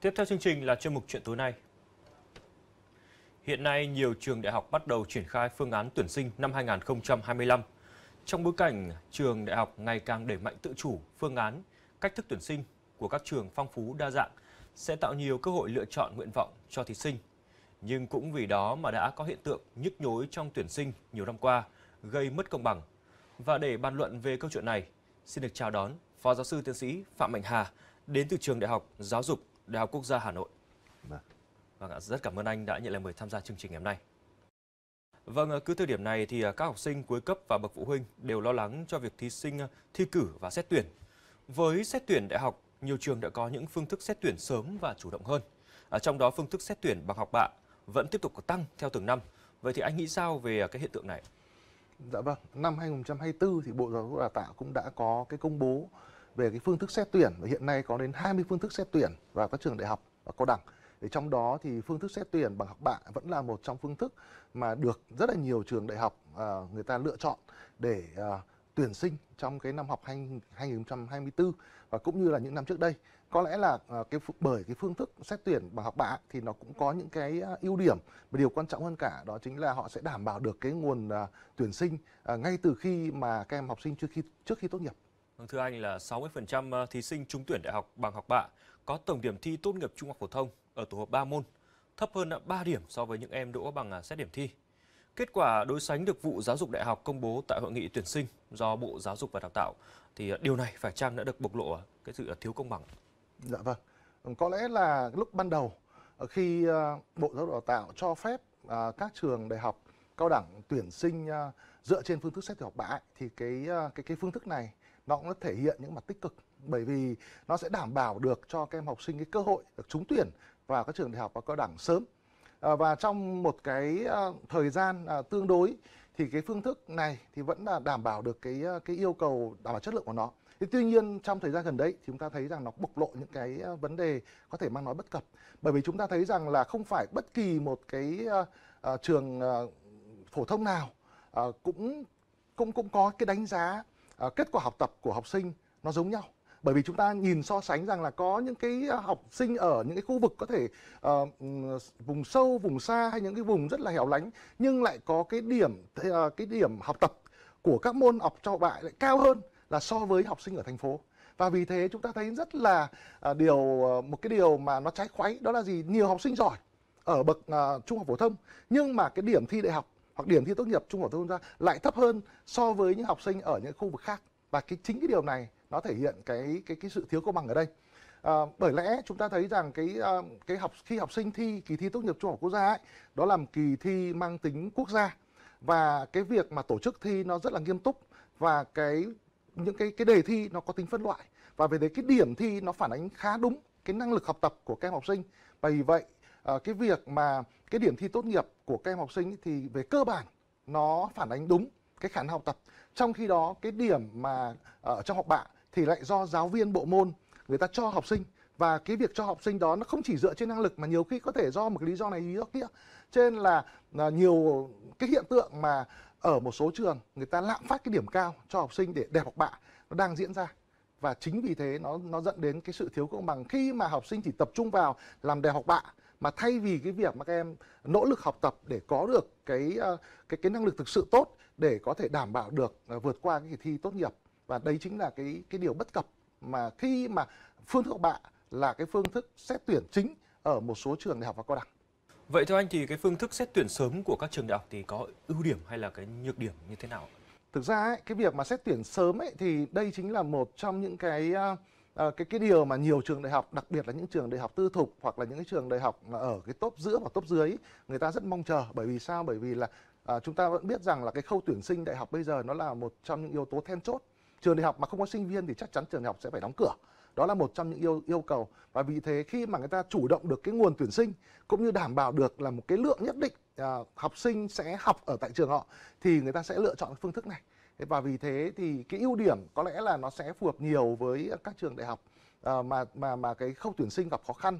Tiếp theo chương trình là chuyên mục chuyện tối nay. Hiện nay, nhiều trường đại học bắt đầu triển khai phương án tuyển sinh năm 2025. Trong bối cảnh trường đại học ngày càng đẩy mạnh tự chủ, phương án, cách thức tuyển sinh của các trường phong phú đa dạng sẽ tạo nhiều cơ hội lựa chọn nguyện vọng cho thí sinh. Nhưng cũng vì đó mà đã có hiện tượng nhức nhối trong tuyển sinh nhiều năm qua, gây mất công bằng. Và để bàn luận về câu chuyện này, xin được chào đón Phó Giáo sư Tiến sĩ Phạm Mạnh Hà đến từ Trường Đại học Giáo dục Đại học Quốc gia Hà Nội. Vâng. Vâng ạ, rất cảm ơn anh đã nhận lời mời tham gia chương trình ngày hôm nay. Vâng, cứ thời điểm này thì à, các học sinh cuối cấp và bậc phụ huynh đều lo lắng cho việc thí sinh à, thi cử và xét tuyển. Với xét tuyển đại học, nhiều trường đã có những phương thức xét tuyển sớm và chủ động hơn. À, trong đó phương thức xét tuyển bằng học bạ vẫn tiếp tục có tăng theo từng năm. Vậy thì anh nghĩ sao về à, cái hiện tượng này? Dạ vâng, năm 2024 thì Bộ Giáo dục Đào tạo cũng đã có cái công bố về cái phương thức xét tuyển và hiện nay có đến 20 phương thức xét tuyển vào các trường đại học và cao đẳng thì trong đó thì phương thức xét tuyển bằng học bạ vẫn là một trong phương thức mà được rất là nhiều trường đại học à, người ta lựa chọn để à, tuyển sinh trong cái năm học 2024 và cũng như là những năm trước đây có lẽ là à, cái bởi cái phương thức xét tuyển bằng học bạ thì nó cũng có những cái à, ưu điểm và điều quan trọng hơn cả đó chính là họ sẽ đảm bảo được cái nguồn à, tuyển sinh à, ngay từ khi mà các em học sinh trước khi trước khi tốt nghiệp Vâng, thưa anh là 60% ờ, thí sinh trúng tuyển đại học bằng học bạ có tổng điểm thi tốt nghiệp trung học phổ thông ở tổ hợp 3 môn, thấp hơn 3 ờ, điểm so với những em đỗ bằng ờ, xét điểm thi. Kết quả đối sánh được vụ giáo dục đại học công bố tại hội nghị tuyển sinh do Bộ Giáo dục và Đào tạo thì điều này phải chăng đã được bộc lộ cái sự thiếu công bằng? Dạ vâng. Có lẽ là lúc ban đầu khi Bộ Giáo dục Đào tạo cho phép các trường đại học cao đẳng tuyển sinh dựa trên phương thức xét tuyển học bạ thì cái cái cái phương thức này nó cũng thể hiện những mặt tích cực bởi vì nó sẽ đảm bảo được cho các em học sinh cái cơ hội được trúng tuyển vào các trường đại học và cao đẳng sớm à, và trong một cái à, thời gian à, tương đối thì cái phương thức này thì vẫn là đảm bảo được cái cái yêu cầu đảm bảo chất lượng của nó Thế tuy nhiên trong thời gian gần đấy thì chúng ta thấy rằng nó bộc lộ những cái vấn đề có thể mang nói bất cập bởi vì chúng ta thấy rằng là không phải bất kỳ một cái trường phổ thông nào cũng cũng cũng có cái đánh giá Ờ, kết quả học tập của học sinh nó giống nhau bởi vì chúng ta nhìn so sánh rằng là có những cái học sinh ở những cái khu vực có thể uh, vùng sâu vùng xa hay những cái vùng rất là hẻo lánh nhưng lại có cái điểm cái điểm học tập của các môn học cho bạn lại cao hơn là so với học sinh ở thành phố và vì thế chúng ta thấy rất là à, điều một cái điều mà nó trái khoáy đó là gì nhiều học sinh giỏi ở bậc uh, trung học phổ thông nhưng mà cái điểm thi đại học hoặc điểm thi tốt nghiệp trung học phổ thông ra lại thấp hơn so với những học sinh ở những khu vực khác và cái chính cái điều này nó thể hiện cái cái cái sự thiếu công bằng ở đây à, bởi lẽ chúng ta thấy rằng cái à, cái học khi học sinh thi kỳ thi tốt nghiệp trung học quốc gia ấy đó là một kỳ thi mang tính quốc gia và cái việc mà tổ chức thi nó rất là nghiêm túc và cái những cái cái đề thi nó có tính phân loại và về đấy cái điểm thi nó phản ánh khá đúng cái năng lực học tập của các em học sinh bởi vì vậy à, cái việc mà cái điểm thi tốt nghiệp của các em học sinh thì về cơ bản nó phản ánh đúng cái khả năng học tập trong khi đó cái điểm mà ở ờ, trong học bạ thì lại do giáo viên bộ môn người ta cho học sinh và cái việc cho học sinh đó nó không chỉ dựa trên năng lực mà nhiều khi có thể do một cái lý do này lý do kia trên là, là ờ, nhiều cái hiện tượng mà ở một số trường người ta lạm phát cái điểm cao cho học sinh để đẹp học bạ nó đang diễn ra và chính vì thế nó nó dẫn đến cái sự thiếu công bằng khi mà học sinh chỉ tập trung vào làm đẹp học bạ mà thay vì cái việc mà các em nỗ lực học tập để có được cái ờ, cái cái năng lực thực sự tốt để có thể đảm bảo được ờ, vượt qua cái kỳ thi tốt nghiệp và đây chính là cái cái điều bất cập mà khi mà phương thức học bạ là cái phương thức xét tuyển chính ở một số trường đại học và cao đẳng. Vậy theo anh thì cái phương thức xét tuyển sớm của các trường đại học thì có ưu điểm hay là cái nhược điểm như thế nào? Thực ra ấy, cái việc mà xét tuyển sớm ấy thì đây chính là một trong những cái uh, Ờ, cái cái điều mà nhiều trường đại học đặc biệt là những trường đại học tư thục hoặc là những cái trường đại học mà ở cái top giữa và top dưới người ta rất mong chờ bởi vì sao bởi vì là à, chúng ta vẫn biết rằng là cái khâu tuyển sinh đại học bây giờ nó là một trong những yếu tố then chốt trường đại học mà không có sinh viên thì chắc chắn trường đại học sẽ phải đóng cửa đó là một trong những yêu yêu cầu và vì thế khi mà người ta chủ động được cái nguồn tuyển sinh cũng như đảm bảo được là một cái lượng nhất định à, học sinh sẽ học ở tại trường họ thì người ta sẽ lựa chọn phương thức này và vì thế thì cái ưu điểm có lẽ là nó sẽ phù hợp nhiều với các trường đại học à, mà mà mà cái khâu tuyển sinh gặp khó khăn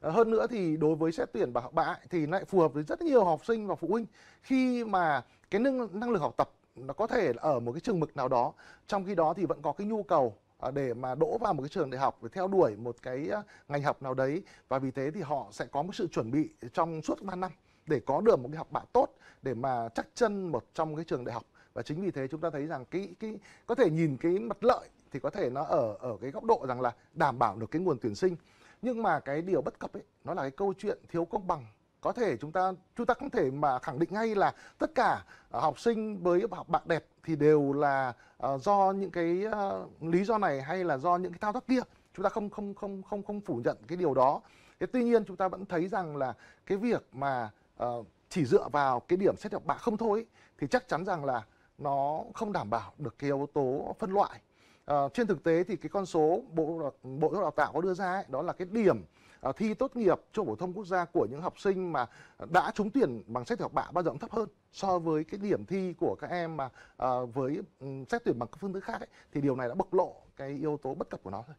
à, hơn nữa thì đối với xét tuyển bằng học bạ thì lại phù hợp với rất nhiều học sinh và phụ huynh khi mà cái năng năng lực học tập nó có thể ở một cái trường mực nào đó trong khi đó thì vẫn có cái nhu cầu à, để mà đỗ vào một cái trường đại học để theo đuổi một cái ngành học nào đấy và vì thế thì họ sẽ có một sự chuẩn bị trong suốt 3 năm để có được một cái học bạ tốt để mà chắc chân một trong cái trường đại học và chính vì thế chúng ta thấy rằng cái cái có thể nhìn cái mặt lợi thì có thể nó ở ở cái góc độ rằng là đảm bảo được cái nguồn tuyển sinh nhưng mà cái điều bất cập ấy nó là cái câu chuyện thiếu công bằng có thể chúng ta chúng ta không thể mà khẳng định ngay là tất cả à, học sinh với học bạn đẹp thì đều là uh, do những cái uh, lý do này hay là do những cái thao tác kia chúng ta không không không không không phủ nhận cái điều đó thế tuy nhiên chúng ta vẫn thấy rằng là cái việc mà uh, chỉ dựa vào cái điểm xét học bạ không thôi ấy, thì chắc chắn rằng là nó không đảm bảo được cái yếu tố phân loại à, trên thực tế thì cái con số bộ bộ giáo đào tạo có đưa ra ấy, đó là cái điểm à, thi tốt nghiệp trung phổ thông quốc gia của những học sinh mà đã trúng tuyển bằng xét tuyển học bạ bao giờ cũng thấp hơn so với cái điểm thi của các em mà à, với ừ, xét tuyển bằng các phương thức khác ấy, thì điều này đã bộc lộ cái yếu tố bất cập của nó rồi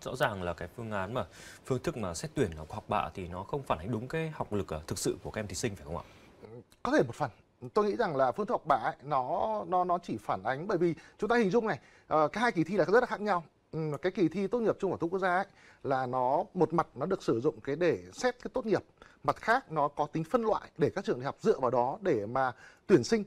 rõ ràng là cái phương án mà phương thức mà xét tuyển học học bạ thì nó không phản ánh đúng cái học lực thực sự của các em thí sinh phải không ạ? Có thể một phần tôi nghĩ rằng là phương thức học bạ ấy, nó nó nó chỉ phản ánh bởi vì chúng ta hình dung này uh, ờ, các hai kỳ thi là rất là khác nhau um, cái kỳ thi tốt nghiệp trung học quốc gia ấy, là nó một mặt nó được sử dụng cái để xét cái tốt nghiệp mặt khác nó có tính phân loại để các trường đại học dựa vào đó để mà tuyển sinh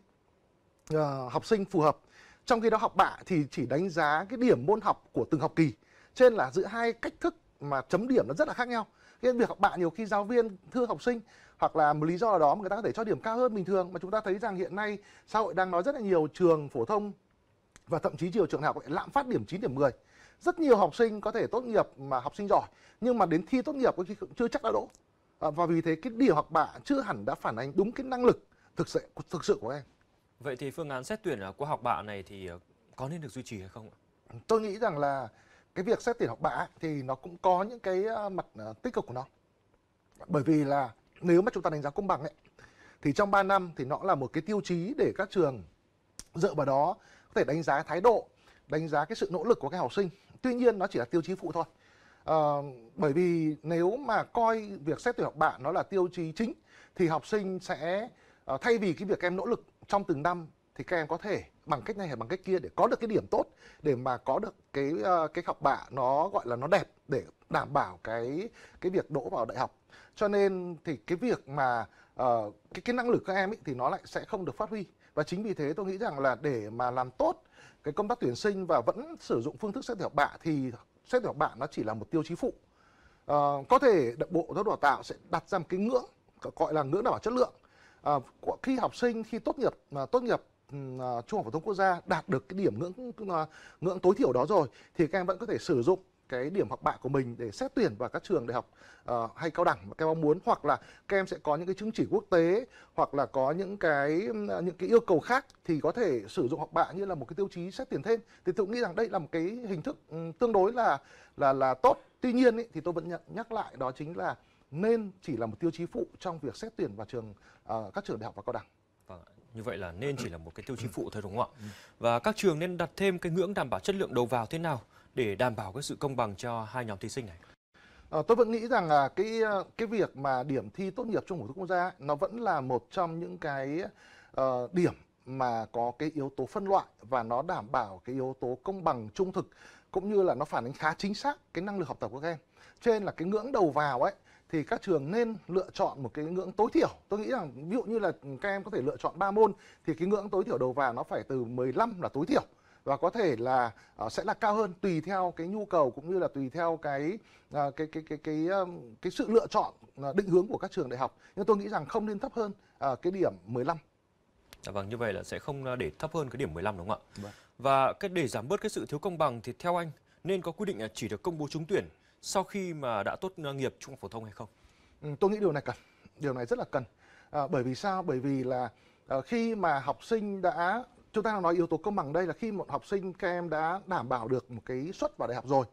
uh, học sinh phù hợp trong khi đó học bạ thì chỉ đánh giá cái điểm môn học của từng học kỳ trên là giữa hai cách thức mà chấm điểm nó rất là khác nhau nên việc học bạ nhiều khi giáo viên thưa học sinh hoặc là một lý do nào đó mà người ta có thể cho điểm cao hơn bình thường mà chúng ta thấy rằng hiện nay xã hội đang nói rất là nhiều trường phổ thông và thậm chí nhiều trường học lạm phát điểm 9 điểm 10 rất nhiều học sinh có thể tốt nghiệp mà học sinh giỏi nhưng mà đến thi tốt nghiệp có khi cũng chưa chắc đã đỗ à, và vì thế cái điểm học bạ chưa hẳn đã phản ánh đúng cái năng lực thực sự thực sự của em vậy thì phương án xét tuyển của học bạ này thì ờ, có nên được duy trì hay không tôi nghĩ rằng là cái việc xét tuyển học bạ thì nó cũng có những cái ờ, mặt ờ, tích cực của nó bởi vì là nếu mà chúng ta đánh giá công bằng ấy, thì trong 3 năm thì nó là một cái tiêu chí để các trường dựa vào đó có thể đánh giá thái độ đánh giá cái sự nỗ lực của các học sinh tuy nhiên nó chỉ là tiêu chí phụ thôi à, bởi vì nếu mà coi việc xét tuyển học bạ nó là tiêu chí chính thì học sinh sẽ ờ, thay vì cái việc em nỗ lực trong từng năm thì các em có thể bằng cách này hay bằng cách kia để có được cái điểm tốt để mà có được cái ờ, cái học bạ nó gọi là nó đẹp để đảm bảo cái cái việc đỗ vào đại học cho nên thì cái việc mà uh, cái cái năng lực các em ấy thì nó lại sẽ không được phát huy và chính vì thế tôi nghĩ rằng là để mà làm tốt cái công tác tuyển sinh và vẫn sử dụng phương thức xét tuyển học bạ thì xét tuyển học bạ nó chỉ là một tiêu chí phụ uh, có thể bộ giáo dục đào tạo sẽ đặt ra một cái ngưỡng gọi là ngưỡng đảm bảo chất lượng uh, khi học sinh khi tốt nghiệp mà tốt nghiệp Ừ, à, trung học phổ thông quốc gia đạt được cái điểm ngưỡng à, ngưỡng tối thiểu đó rồi thì các em vẫn có thể sử dụng cái điểm học bạ của mình để xét tuyển vào các trường đại học uh, hay cao đẳng mà các em mong muốn hoặc là các em sẽ có những cái chứng chỉ quốc tế hoặc là có những cái những cái yêu cầu khác thì có thể sử dụng học bạ như là một cái tiêu chí xét tuyển thêm thì tôi nghĩ rằng đây là một cái hình thức ừ, tương đối là là là tốt tuy nhiên ý, thì tôi vẫn nhắc lại đó chính là nên chỉ là một tiêu chí phụ trong việc xét tuyển vào trường uh, các trường đại học và cao đẳng như vậy là nên chỉ là một cái tiêu chí ừ. phụ thôi đúng không ạ? Ừ. Và các trường nên đặt thêm cái ngưỡng đảm bảo chất lượng đầu vào thế nào để đảm bảo cái sự công bằng cho hai nhóm thí sinh này? À, tôi vẫn nghĩ rằng là cái ờ, cái việc mà điểm thi tốt nghiệp trung học quốc gia nó vẫn là một trong những cái uh, điểm mà có cái yếu tố phân loại và nó đảm bảo cái yếu tố công bằng trung thực cũng như là nó phản ánh khá chính xác cái năng lực học tập của các em. Trên là cái ngưỡng đầu vào ấy thì các trường nên lựa chọn một cái ngưỡng tối thiểu. Tôi nghĩ rằng ví dụ như là các em có thể lựa chọn 3 môn thì cái ngưỡng tối thiểu đầu vào nó phải từ 15 là tối thiểu và có thể là uh, sẽ là cao hơn tùy theo cái nhu cầu cũng như là tùy theo cái uh, cái cái cái cái um, cái sự lựa chọn uh, định hướng của các trường đại học nhưng tôi nghĩ rằng không nên thấp hơn uh, cái điểm 15 À, dạ vâng như vậy là sẽ không để thấp hơn cái điểm 15 đúng không ạ? Vâng. Và cái để giảm bớt cái sự thiếu công bằng thì theo anh nên có quy định là chỉ được công bố trúng tuyển sau khi mà đã tốt nghiệp trung học phổ thông hay không? Ừ, tôi nghĩ điều này cần, điều này rất là cần. À, bởi vì sao? Bởi vì là à, khi mà học sinh đã chúng ta đang nói yếu tố công bằng đây là khi một học sinh các em đã đảm bảo được một cái suất vào đại học rồi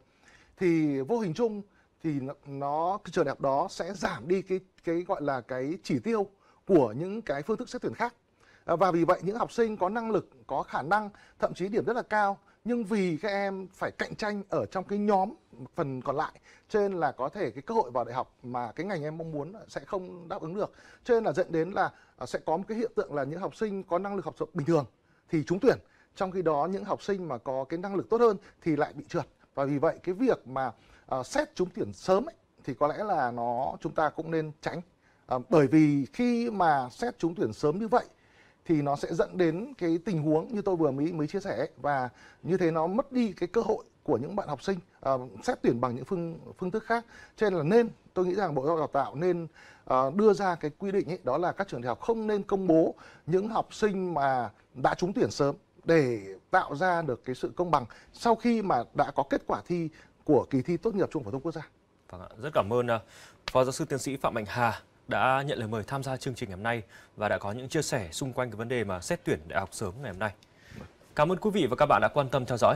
thì vô hình chung thì nó, nó cái trường đại học đó sẽ giảm đi cái cái gọi là cái chỉ tiêu của những cái phương thức xét tuyển khác à, và vì vậy những học sinh có năng lực có khả năng thậm chí điểm rất là cao nhưng vì các em phải cạnh tranh ở trong cái nhóm phần còn lại cho nên là có thể cái cơ hội vào đại học mà cái ngành em mong muốn sẽ không đáp ứng được cho nên là dẫn đến là à, sẽ có một cái hiện tượng là những học sinh có năng lực học tập bình thường thì trúng tuyển trong khi đó những học sinh mà có cái năng lực tốt hơn thì lại bị trượt và vì vậy cái việc mà uh, xét trúng tuyển sớm ấy, thì có lẽ là nó chúng ta cũng nên tránh uh, bởi vì khi mà xét trúng tuyển sớm như vậy thì nó sẽ dẫn đến cái tình huống như tôi vừa mới mới chia sẻ và như thế nó mất đi cái cơ hội của những bạn học sinh uh, xét tuyển bằng những phương phương thức khác cho nên là nên tôi nghĩ rằng bộ giáo dục đào tạo nên uh, đưa ra cái quy định ấy, đó là các trường đại học không nên công bố những học sinh mà đã trúng tuyển sớm để tạo ra được cái sự công bằng sau khi mà đã có kết quả thi của kỳ thi tốt nghiệp trung phổ thông quốc gia. Vâng ạ, rất cảm ơn à, Phó giáo sư tiến sĩ Phạm Mạnh Hà đã nhận lời mời tham gia chương trình ngày hôm nay và đã có những chia sẻ xung quanh cái vấn đề mà xét tuyển đại học sớm ngày hôm nay. Cảm ơn quý vị và các bạn đã quan tâm theo dõi.